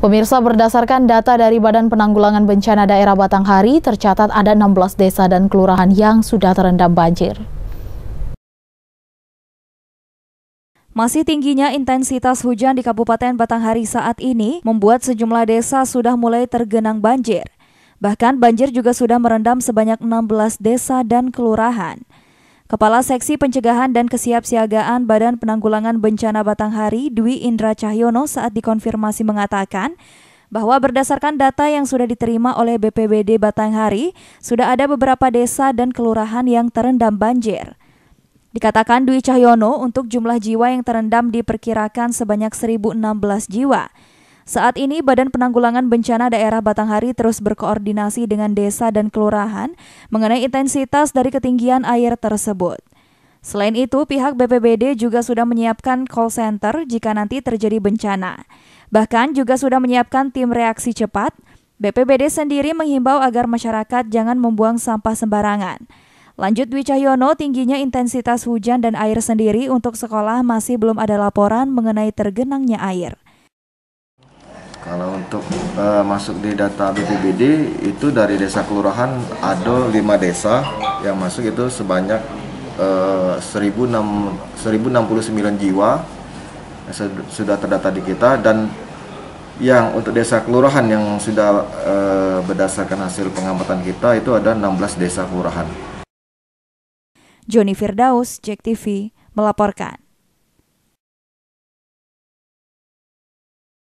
Pemirsa berdasarkan data dari Badan Penanggulangan Bencana Daerah Batanghari, tercatat ada 16 desa dan kelurahan yang sudah terendam banjir. Masih tingginya intensitas hujan di Kabupaten Batanghari saat ini membuat sejumlah desa sudah mulai tergenang banjir. Bahkan banjir juga sudah merendam sebanyak 16 desa dan kelurahan. Kepala Seksi Pencegahan dan Kesiapsiagaan Badan Penanggulangan Bencana Batanghari, Dwi Indra Cahyono saat dikonfirmasi mengatakan, bahwa berdasarkan data yang sudah diterima oleh BPBD Batanghari, sudah ada beberapa desa dan kelurahan yang terendam banjir. Dikatakan Dwi Cahyono untuk jumlah jiwa yang terendam diperkirakan sebanyak 1016 jiwa. Saat ini, Badan Penanggulangan Bencana Daerah Batanghari terus berkoordinasi dengan desa dan kelurahan mengenai intensitas dari ketinggian air tersebut. Selain itu, pihak BPBD juga sudah menyiapkan call center jika nanti terjadi bencana. Bahkan juga sudah menyiapkan tim reaksi cepat. BPBD sendiri menghimbau agar masyarakat jangan membuang sampah sembarangan. Lanjut Dwi tingginya intensitas hujan dan air sendiri untuk sekolah masih belum ada laporan mengenai tergenangnya air. Kalau untuk uh, masuk di data BPBD itu dari desa kelurahan ada lima desa yang masuk itu sebanyak eh, uh, 1069 jiwa sudah terdata di kita dan yang untuk desa kelurahan yang sudah uh, berdasarkan hasil pengamatan kita itu ada 16 desa kelurahan. Joni Firdaus, Jek TV, melaporkan.